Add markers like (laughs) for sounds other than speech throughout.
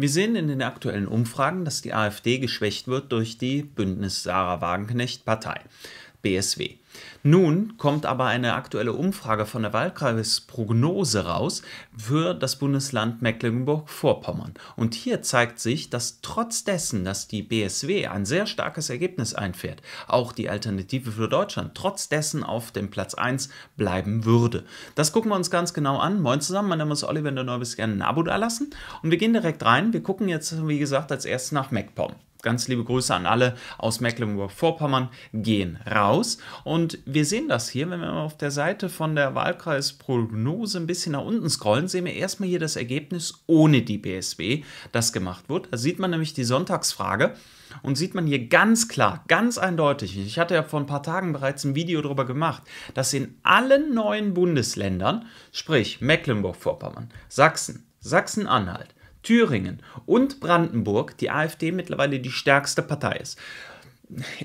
Wir sehen in den aktuellen Umfragen, dass die AfD geschwächt wird durch die Bündnis Sarah Wagenknecht Partei. BSW. Nun kommt aber eine aktuelle Umfrage von der Wahlkreisprognose raus für das Bundesland Mecklenburg-Vorpommern. Und hier zeigt sich, dass trotz dessen, dass die BSW ein sehr starkes Ergebnis einfährt, auch die Alternative für Deutschland trotz dessen auf dem Platz 1 bleiben würde. Das gucken wir uns ganz genau an. Moin zusammen, mein Name ist Oliver, wenn du neu bist, gerne ein Abo da lassen. Und wir gehen direkt rein. Wir gucken jetzt, wie gesagt, als erstes nach MacPom ganz liebe Grüße an alle aus Mecklenburg-Vorpommern gehen raus. Und wir sehen das hier, wenn wir auf der Seite von der Wahlkreisprognose ein bisschen nach unten scrollen, sehen wir erstmal hier das Ergebnis ohne die BSW, das gemacht wird. Da sieht man nämlich die Sonntagsfrage und sieht man hier ganz klar, ganz eindeutig, ich hatte ja vor ein paar Tagen bereits ein Video darüber gemacht, dass in allen neuen Bundesländern, sprich Mecklenburg-Vorpommern, Sachsen, Sachsen-Anhalt, Thüringen und Brandenburg die AfD mittlerweile die stärkste Partei ist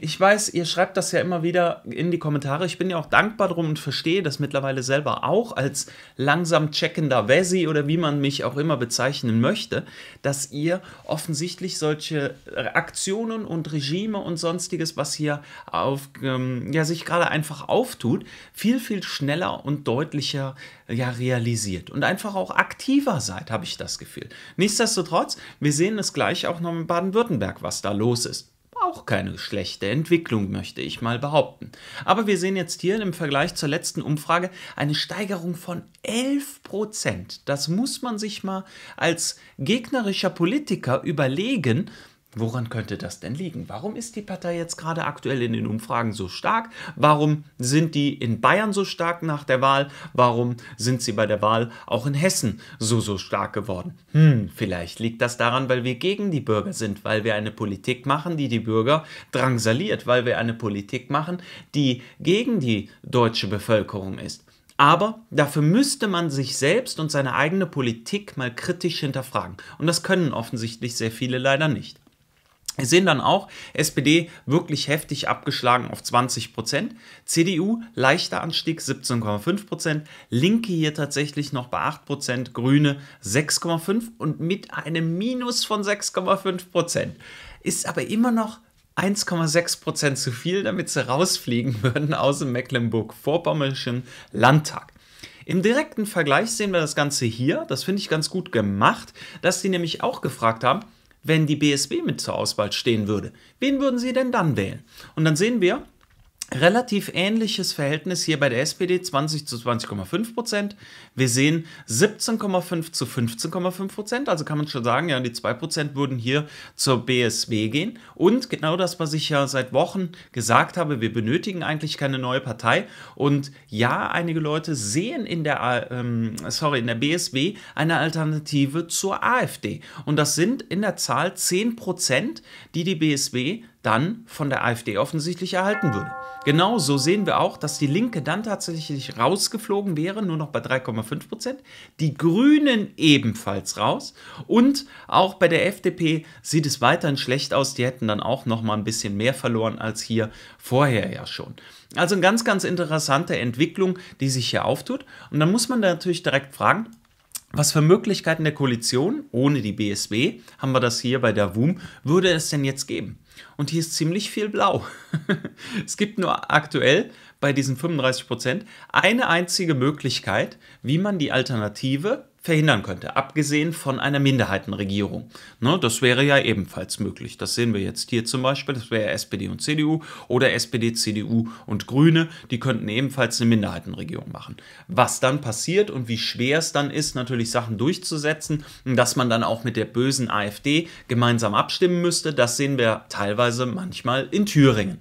ich weiß, ihr schreibt das ja immer wieder in die Kommentare. Ich bin ja auch dankbar drum und verstehe das mittlerweile selber auch als langsam checkender Wessi oder wie man mich auch immer bezeichnen möchte, dass ihr offensichtlich solche Aktionen und Regime und sonstiges, was hier auf, ähm, ja, sich gerade einfach auftut, viel, viel schneller und deutlicher ja, realisiert und einfach auch aktiver seid, habe ich das Gefühl. Nichtsdestotrotz, wir sehen es gleich auch noch in Baden-Württemberg, was da los ist auch keine schlechte Entwicklung, möchte ich mal behaupten. Aber wir sehen jetzt hier im Vergleich zur letzten Umfrage eine Steigerung von 11 Prozent. Das muss man sich mal als gegnerischer Politiker überlegen, Woran könnte das denn liegen? Warum ist die Partei jetzt gerade aktuell in den Umfragen so stark? Warum sind die in Bayern so stark nach der Wahl? Warum sind sie bei der Wahl auch in Hessen so, so stark geworden? Hm, vielleicht liegt das daran, weil wir gegen die Bürger sind, weil wir eine Politik machen, die die Bürger drangsaliert, weil wir eine Politik machen, die gegen die deutsche Bevölkerung ist. Aber dafür müsste man sich selbst und seine eigene Politik mal kritisch hinterfragen. Und das können offensichtlich sehr viele leider nicht. Wir sehen dann auch SPD wirklich heftig abgeschlagen auf 20 Prozent, CDU leichter Anstieg 17,5 Prozent, Linke hier tatsächlich noch bei 8 Prozent, Grüne 6,5 und mit einem Minus von 6,5 Prozent. Ist aber immer noch 1,6 Prozent zu viel, damit sie rausfliegen würden aus dem Mecklenburg-Vorpommerschen Landtag. Im direkten Vergleich sehen wir das Ganze hier, das finde ich ganz gut gemacht, dass sie nämlich auch gefragt haben, wenn die BSW mit zur Auswahl stehen würde. Wen würden Sie denn dann wählen? Und dann sehen wir, Relativ ähnliches Verhältnis hier bei der SPD, 20 zu 20,5 Prozent. Wir sehen 17,5 zu 15,5 Prozent. Also kann man schon sagen, ja, die 2 Prozent würden hier zur BSW gehen. Und genau das, was ich ja seit Wochen gesagt habe, wir benötigen eigentlich keine neue Partei. Und ja, einige Leute sehen in der, äh, ähm, sorry, in der BSW eine Alternative zur AfD. Und das sind in der Zahl 10 Prozent, die die BSW dann von der AfD offensichtlich erhalten würde. Genauso sehen wir auch, dass die Linke dann tatsächlich rausgeflogen wäre, nur noch bei 3,5 Prozent. Die Grünen ebenfalls raus. Und auch bei der FDP sieht es weiterhin schlecht aus. Die hätten dann auch noch mal ein bisschen mehr verloren als hier vorher ja schon. Also eine ganz, ganz interessante Entwicklung, die sich hier auftut. Und dann muss man da natürlich direkt fragen, was für Möglichkeiten der Koalition ohne die BSW, haben wir das hier bei der WUM, würde es denn jetzt geben? Und hier ist ziemlich viel blau. (laughs) es gibt nur aktuell bei diesen 35% Prozent eine einzige Möglichkeit, wie man die Alternative verhindern könnte, abgesehen von einer Minderheitenregierung. Ne, das wäre ja ebenfalls möglich. Das sehen wir jetzt hier zum Beispiel. Das wäre SPD und CDU oder SPD, CDU und Grüne. Die könnten ebenfalls eine Minderheitenregierung machen. Was dann passiert und wie schwer es dann ist, natürlich Sachen durchzusetzen, dass man dann auch mit der bösen AfD gemeinsam abstimmen müsste, das sehen wir teilweise manchmal in Thüringen.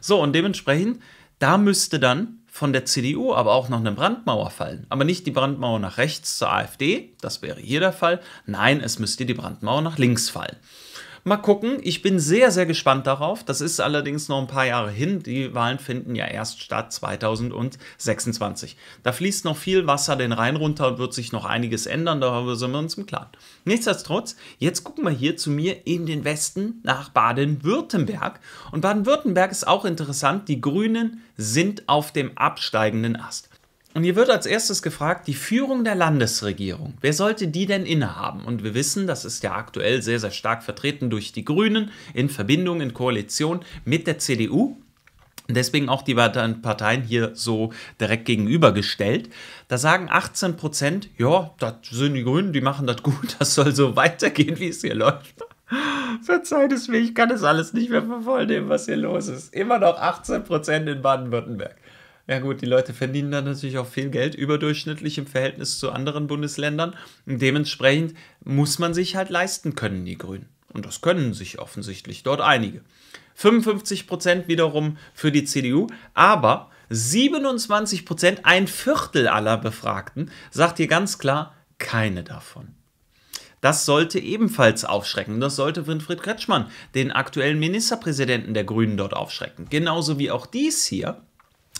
So, und dementsprechend, da müsste dann von der CDU aber auch noch eine Brandmauer fallen. Aber nicht die Brandmauer nach rechts zur AfD, das wäre hier der Fall. Nein, es müsste die Brandmauer nach links fallen. Mal gucken, ich bin sehr, sehr gespannt darauf. Das ist allerdings noch ein paar Jahre hin. Die Wahlen finden ja erst statt 2026. Da fließt noch viel Wasser den Rhein runter und wird sich noch einiges ändern, darüber sind wir uns im Klaren. Nichtsdestotrotz, jetzt gucken wir hier zu mir in den Westen nach Baden-Württemberg. Und Baden-Württemberg ist auch interessant. Die Grünen sind auf dem absteigenden Ast. Und hier wird als erstes gefragt, die Führung der Landesregierung. Wer sollte die denn innehaben? Und wir wissen, das ist ja aktuell sehr, sehr stark vertreten durch die Grünen in Verbindung, in Koalition mit der CDU. Deswegen auch die beiden Parteien hier so direkt gegenübergestellt. Da sagen 18 Prozent, ja, das sind die Grünen, die machen das gut, das soll so weitergehen, wie es hier läuft. Verzeiht es mir, ich kann das alles nicht mehr vervollnehmen, was hier los ist. Immer noch 18 Prozent in Baden-Württemberg. Ja gut, die Leute verdienen dann natürlich auch viel Geld, überdurchschnittlich im Verhältnis zu anderen Bundesländern. Und dementsprechend muss man sich halt leisten können, die Grünen. Und das können sich offensichtlich dort einige. 55 Prozent wiederum für die CDU, aber 27 Prozent, ein Viertel aller Befragten, sagt hier ganz klar, keine davon. Das sollte ebenfalls aufschrecken. Das sollte Winfried Kretschmann, den aktuellen Ministerpräsidenten der Grünen, dort aufschrecken. Genauso wie auch dies hier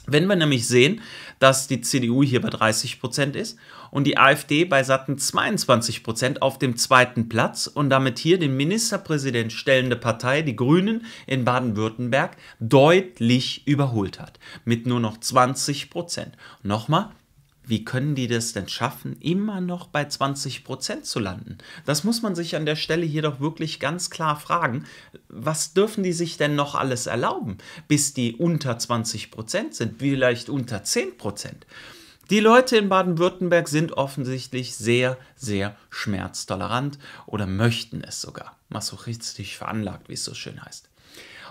wenn wir nämlich sehen, dass die CDU hier bei 30 Prozent ist und die AfD bei satten 22 Prozent auf dem zweiten Platz und damit hier den Ministerpräsident stellende Partei, die Grünen in Baden-Württemberg, deutlich überholt hat. Mit nur noch 20 Prozent. Nochmal, wie können die das denn schaffen, immer noch bei 20 zu landen? Das muss man sich an der Stelle hier doch wirklich ganz klar fragen. Was dürfen die sich denn noch alles erlauben, bis die unter 20 sind, vielleicht unter 10 Die Leute in Baden-Württemberg sind offensichtlich sehr, sehr schmerztolerant oder möchten es sogar. Masochistisch veranlagt, wie es so schön heißt.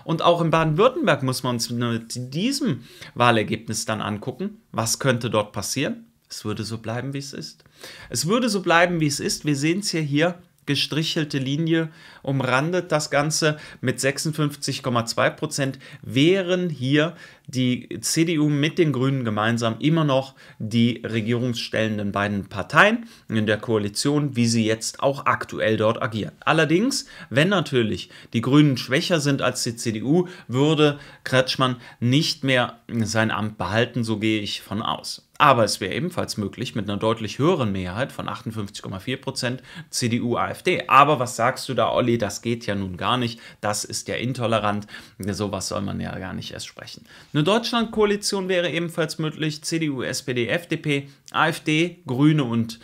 Und auch in Baden-Württemberg muss man uns ne, mit diesem Wahlergebnis dann angucken, was könnte dort passieren. Es würde so bleiben, wie es ist. Es würde so bleiben, wie es ist. Wir sehen es ja hier. Gestrichelte Linie umrandet das Ganze mit 56,2 Prozent, wären hier die CDU mit den Grünen gemeinsam immer noch die regierungsstellenden beiden Parteien in der Koalition, wie sie jetzt auch aktuell dort agieren. Allerdings, wenn natürlich die Grünen schwächer sind als die CDU, würde Kretschmann nicht mehr sein Amt behalten, so gehe ich von aus. Aber es wäre ebenfalls möglich mit einer deutlich höheren Mehrheit von 58,4 Prozent CDU-AfD. Aber was sagst du da, Olli? Das geht ja nun gar nicht. Das ist ja intolerant. Sowas soll man ja gar nicht erst sprechen. Eine Deutschlandkoalition wäre ebenfalls möglich. CDU, SPD, FDP, AfD, Grüne und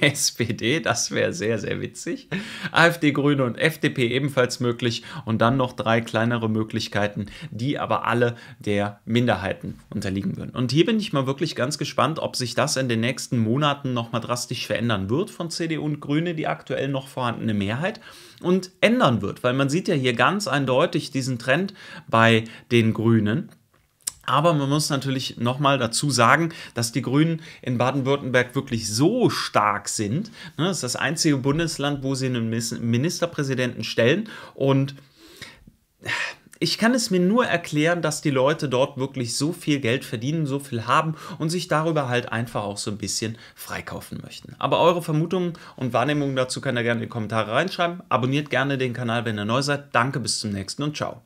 SPD. (laughs) Das wäre sehr, sehr witzig. AfD, Grüne und FDP ebenfalls möglich. Und dann noch drei kleinere Möglichkeiten, die aber alle der Minderheiten unterliegen würden. Und hier bin ich mal wirklich ganz gespannt, ob sich das in den nächsten Monaten nochmal drastisch verändern wird von CDU und Grüne, die aktuell noch vorhandene Mehrheit und ändern wird, weil man sieht ja hier ganz eindeutig diesen Trend bei den Grünen, aber man muss natürlich nochmal dazu sagen, dass die Grünen in Baden-Württemberg wirklich so stark sind. Ne, das ist das einzige Bundesland, wo sie einen Ministerpräsidenten stellen. Und ich kann es mir nur erklären, dass die Leute dort wirklich so viel Geld verdienen, so viel haben und sich darüber halt einfach auch so ein bisschen freikaufen möchten. Aber eure Vermutungen und Wahrnehmungen dazu könnt ihr gerne in die Kommentare reinschreiben. Abonniert gerne den Kanal, wenn ihr neu seid. Danke, bis zum nächsten und ciao.